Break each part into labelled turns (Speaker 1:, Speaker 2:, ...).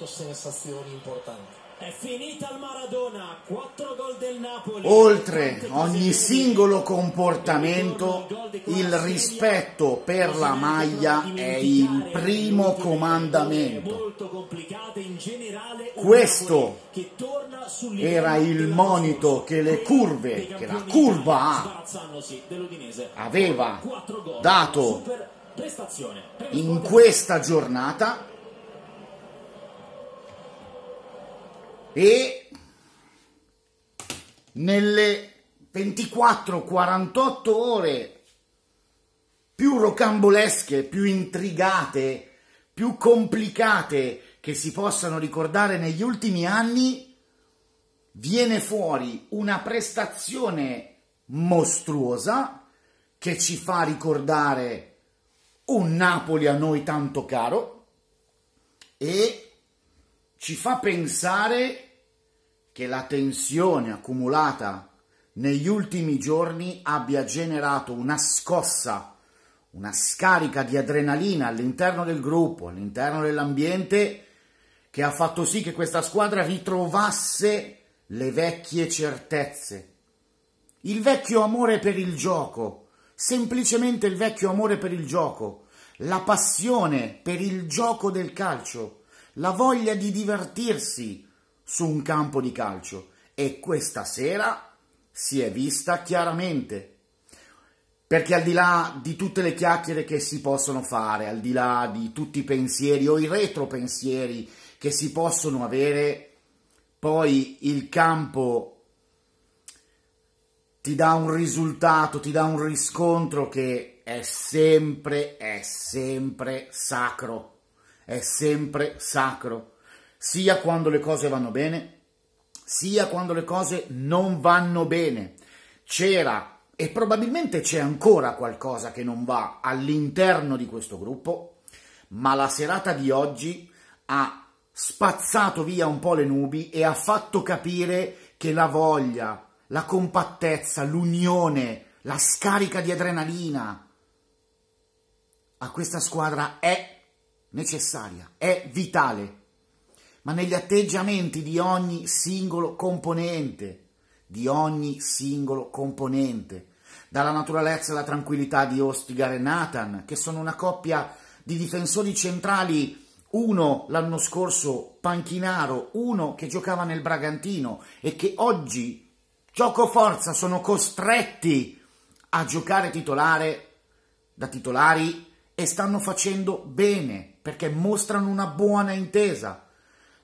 Speaker 1: creato sensazioni importanti. È finita il Maradona, 4 gol del Napoli. Oltre ogni singolo comportamento, il rispetto per la maglia è il primo comandamento. Questo era il monito che le curve, che la curva A aveva dato in questa giornata e nelle 24-48 ore più rocambolesche, più intrigate, più complicate che si possano ricordare negli ultimi anni, viene fuori una prestazione mostruosa che ci fa ricordare un Napoli a noi tanto caro e ci fa pensare che la tensione accumulata negli ultimi giorni abbia generato una scossa, una scarica di adrenalina all'interno del gruppo, all'interno dell'ambiente, che ha fatto sì che questa squadra ritrovasse le vecchie certezze. Il vecchio amore per il gioco, semplicemente il vecchio amore per il gioco, la passione per il gioco del calcio la voglia di divertirsi su un campo di calcio e questa sera si è vista chiaramente. Perché al di là di tutte le chiacchiere che si possono fare, al di là di tutti i pensieri o i retropensieri che si possono avere, poi il campo ti dà un risultato, ti dà un riscontro che è sempre, è sempre sacro è sempre sacro, sia quando le cose vanno bene, sia quando le cose non vanno bene. C'era e probabilmente c'è ancora qualcosa che non va all'interno di questo gruppo, ma la serata di oggi ha spazzato via un po' le nubi e ha fatto capire che la voglia, la compattezza, l'unione, la scarica di adrenalina a questa squadra è necessaria, è vitale, ma negli atteggiamenti di ogni singolo componente, di ogni singolo componente, dalla naturalezza e la tranquillità di Ostigar e Nathan, che sono una coppia di difensori centrali, uno l'anno scorso panchinaro, uno che giocava nel Bragantino e che oggi, gioco forza, sono costretti a giocare titolare da titolari e stanno facendo bene perché mostrano una buona intesa.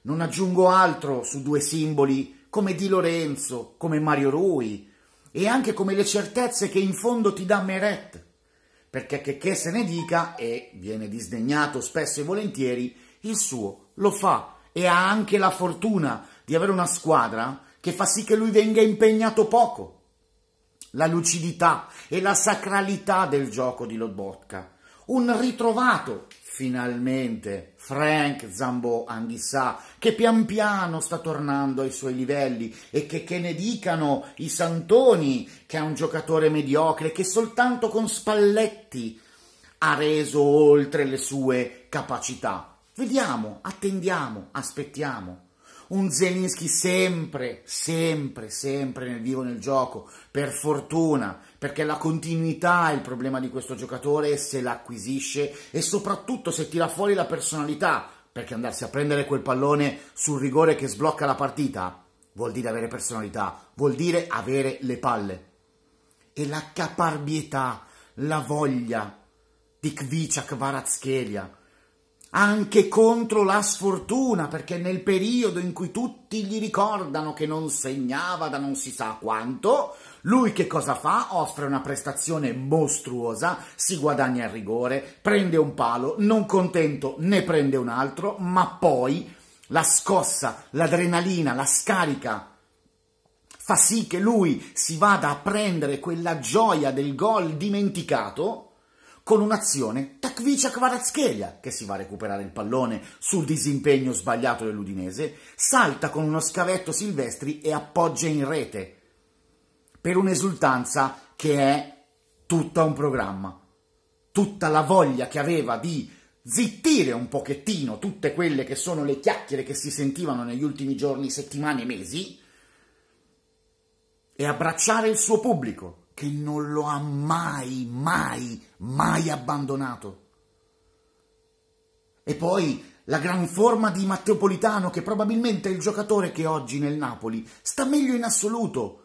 Speaker 1: Non aggiungo altro su due simboli come Di Lorenzo, come Mario Rui e anche come le certezze che in fondo ti dà Meret, perché che, che se ne dica, e viene disdegnato spesso e volentieri, il suo lo fa e ha anche la fortuna di avere una squadra che fa sì che lui venga impegnato poco. La lucidità e la sacralità del gioco di Lobotka un ritrovato finalmente Frank Zambò Anghissà che pian piano sta tornando ai suoi livelli e che, che ne dicano i santoni che è un giocatore mediocre che soltanto con Spalletti ha reso oltre le sue capacità. Vediamo, attendiamo, aspettiamo un Zelinski sempre, sempre, sempre nel vivo nel gioco, per fortuna, perché la continuità è il problema di questo giocatore se l'acquisisce e soprattutto se tira fuori la personalità, perché andarsi a prendere quel pallone sul rigore che sblocca la partita vuol dire avere personalità, vuol dire avere le palle. E la caparbietà, la voglia di Kvicak Varazchelia, anche contro la sfortuna, perché nel periodo in cui tutti gli ricordano che non segnava da non si sa quanto, lui che cosa fa? Offre una prestazione mostruosa, si guadagna il rigore, prende un palo, non contento ne prende un altro, ma poi la scossa, l'adrenalina, la scarica fa sì che lui si vada a prendere quella gioia del gol dimenticato con un'azione Takvicia Kvaratskhelia, che si va a recuperare il pallone sul disimpegno sbagliato dell'Udinese, salta con uno scavetto Silvestri e appoggia in rete, per un'esultanza che è tutta un programma, tutta la voglia che aveva di zittire un pochettino tutte quelle che sono le chiacchiere che si sentivano negli ultimi giorni, settimane e mesi, e abbracciare il suo pubblico, che non lo ha mai, mai, mai abbandonato. E poi la gran forma di Matteo Politano, che probabilmente è il giocatore che oggi nel Napoli sta meglio in assoluto,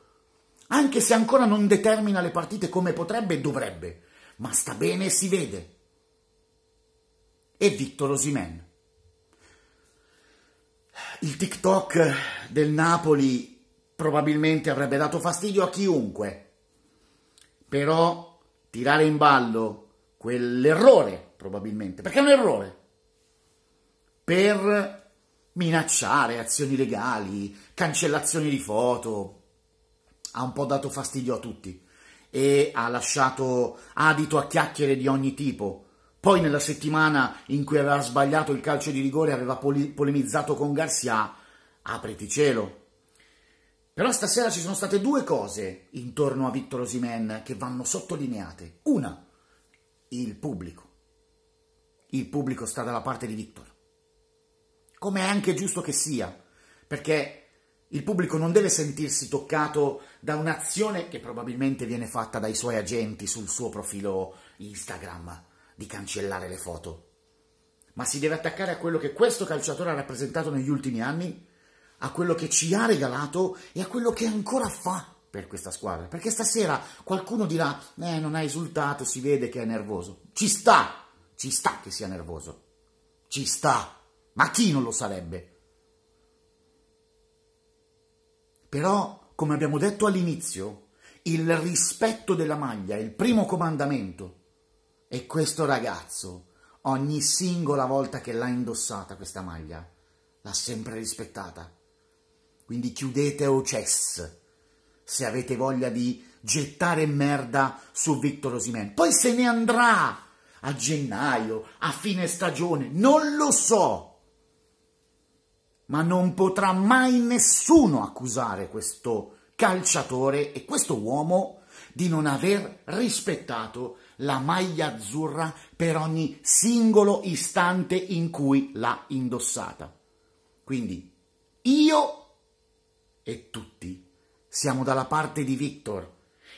Speaker 1: anche se ancora non determina le partite come potrebbe e dovrebbe, ma sta bene e si vede. E Vittor Osimen. Il TikTok del Napoli probabilmente avrebbe dato fastidio a chiunque, però tirare in ballo quell'errore, probabilmente, perché è un errore, per minacciare azioni legali, cancellazioni di foto, ha un po' dato fastidio a tutti e ha lasciato adito a chiacchiere di ogni tipo. Poi nella settimana in cui aveva sbagliato il calcio di rigore aveva polemizzato con Garcia, apriti cielo, però stasera ci sono state due cose intorno a Vittorio Osimen che vanno sottolineate. Una, il pubblico. Il pubblico sta dalla parte di Vittorio. Come è anche giusto che sia, perché il pubblico non deve sentirsi toccato da un'azione che probabilmente viene fatta dai suoi agenti sul suo profilo Instagram di cancellare le foto, ma si deve attaccare a quello che questo calciatore ha rappresentato negli ultimi anni a quello che ci ha regalato e a quello che ancora fa per questa squadra. Perché stasera qualcuno dirà, eh, non ha esultato, si vede che è nervoso. Ci sta, ci sta che sia nervoso. Ci sta. Ma chi non lo sarebbe? Però, come abbiamo detto all'inizio, il rispetto della maglia è il primo comandamento. E questo ragazzo, ogni singola volta che l'ha indossata questa maglia, l'ha sempre rispettata. Quindi chiudete OCES se avete voglia di gettare merda su Vittorio Simen. Poi se ne andrà a gennaio, a fine stagione, non lo so. Ma non potrà mai nessuno accusare questo calciatore e questo uomo di non aver rispettato la maglia azzurra per ogni singolo istante in cui l'ha indossata. Quindi io e tutti siamo dalla parte di Victor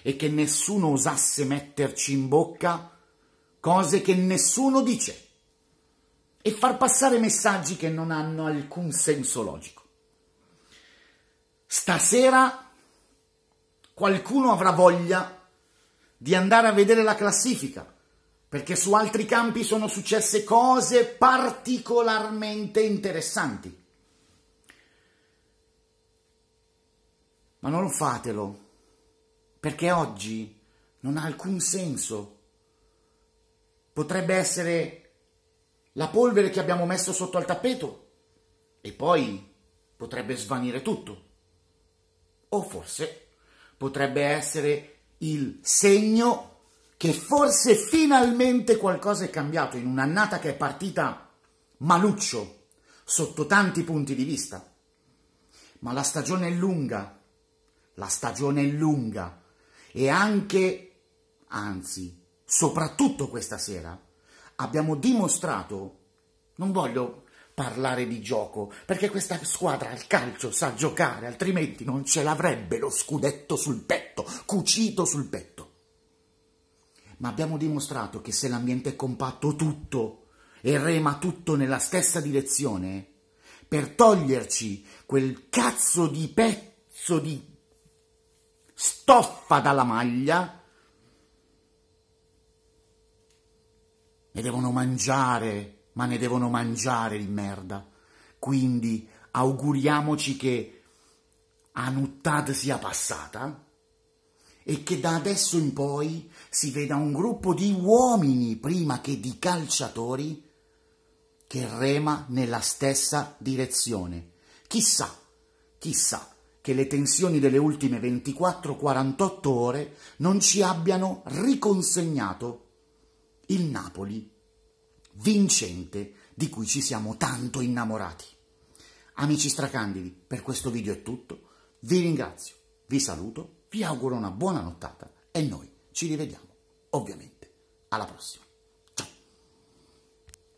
Speaker 1: e che nessuno osasse metterci in bocca cose che nessuno dice e far passare messaggi che non hanno alcun senso logico. Stasera qualcuno avrà voglia di andare a vedere la classifica, perché su altri campi sono successe cose particolarmente interessanti. ma non fatelo, perché oggi non ha alcun senso. Potrebbe essere la polvere che abbiamo messo sotto al tappeto e poi potrebbe svanire tutto. O forse potrebbe essere il segno che forse finalmente qualcosa è cambiato in un'annata che è partita maluccio sotto tanti punti di vista. Ma la stagione è lunga la stagione è lunga e anche, anzi, soprattutto questa sera, abbiamo dimostrato, non voglio parlare di gioco, perché questa squadra al calcio sa giocare, altrimenti non ce l'avrebbe lo scudetto sul petto, cucito sul petto. Ma abbiamo dimostrato che se l'ambiente è compatto tutto e rema tutto nella stessa direzione, per toglierci quel cazzo di pezzo di stoffa dalla maglia ne devono mangiare, ma ne devono mangiare di merda. Quindi auguriamoci che Anuttad sia passata e che da adesso in poi si veda un gruppo di uomini prima che di calciatori che rema nella stessa direzione. Chissà, chissà, che le tensioni delle ultime 24-48 ore non ci abbiano riconsegnato il Napoli vincente di cui ci siamo tanto innamorati. Amici stracandidi, per questo video è tutto. Vi ringrazio, vi saluto, vi auguro una buona nottata e noi ci rivediamo, ovviamente, alla prossima.